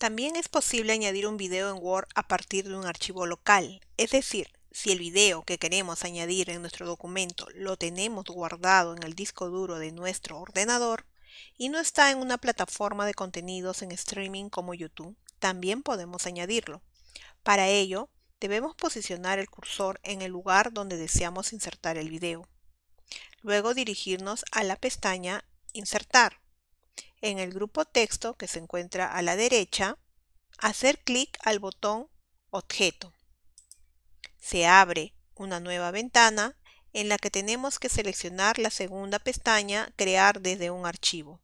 También es posible añadir un video en Word a partir de un archivo local, es decir, si el video que queremos añadir en nuestro documento lo tenemos guardado en el disco duro de nuestro ordenador y no está en una plataforma de contenidos en streaming como YouTube, también podemos añadirlo. Para ello, debemos posicionar el cursor en el lugar donde deseamos insertar el video. Luego dirigirnos a la pestaña Insertar en el grupo texto que se encuentra a la derecha, hacer clic al botón Objeto. Se abre una nueva ventana en la que tenemos que seleccionar la segunda pestaña Crear desde un archivo.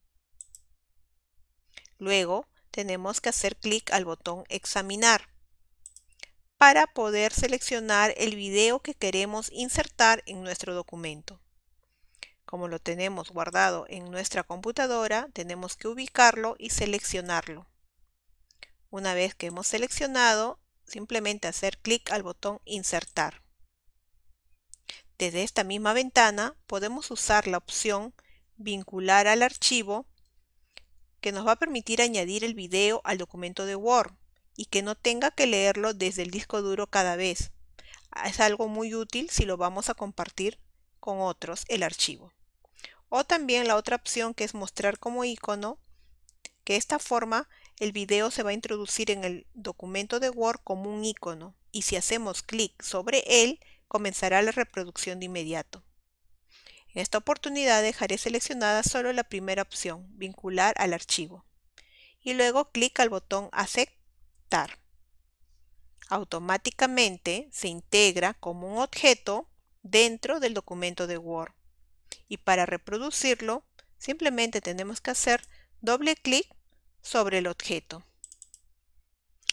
Luego tenemos que hacer clic al botón Examinar para poder seleccionar el video que queremos insertar en nuestro documento. Como lo tenemos guardado en nuestra computadora, tenemos que ubicarlo y seleccionarlo. Una vez que hemos seleccionado, simplemente hacer clic al botón Insertar. Desde esta misma ventana podemos usar la opción Vincular al archivo que nos va a permitir añadir el video al documento de Word y que no tenga que leerlo desde el disco duro cada vez. Es algo muy útil si lo vamos a compartir con otros el archivo. O también la otra opción que es mostrar como icono, que de esta forma el video se va a introducir en el documento de Word como un icono y si hacemos clic sobre él comenzará la reproducción de inmediato. En esta oportunidad dejaré seleccionada solo la primera opción, vincular al archivo. Y luego clic al botón aceptar. Automáticamente se integra como un objeto dentro del documento de Word y para reproducirlo simplemente tenemos que hacer doble clic sobre el objeto.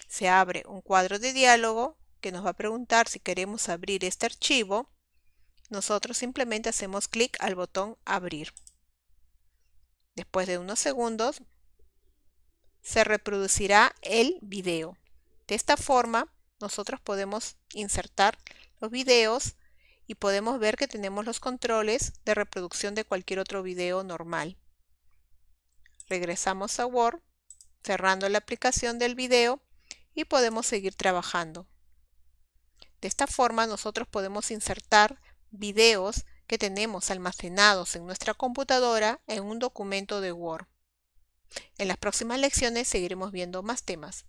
Se abre un cuadro de diálogo que nos va a preguntar si queremos abrir este archivo. Nosotros simplemente hacemos clic al botón abrir. Después de unos segundos se reproducirá el video. De esta forma nosotros podemos insertar los videos y podemos ver que tenemos los controles de reproducción de cualquier otro video normal. Regresamos a Word, cerrando la aplicación del video y podemos seguir trabajando. De esta forma nosotros podemos insertar videos que tenemos almacenados en nuestra computadora en un documento de Word. En las próximas lecciones seguiremos viendo más temas.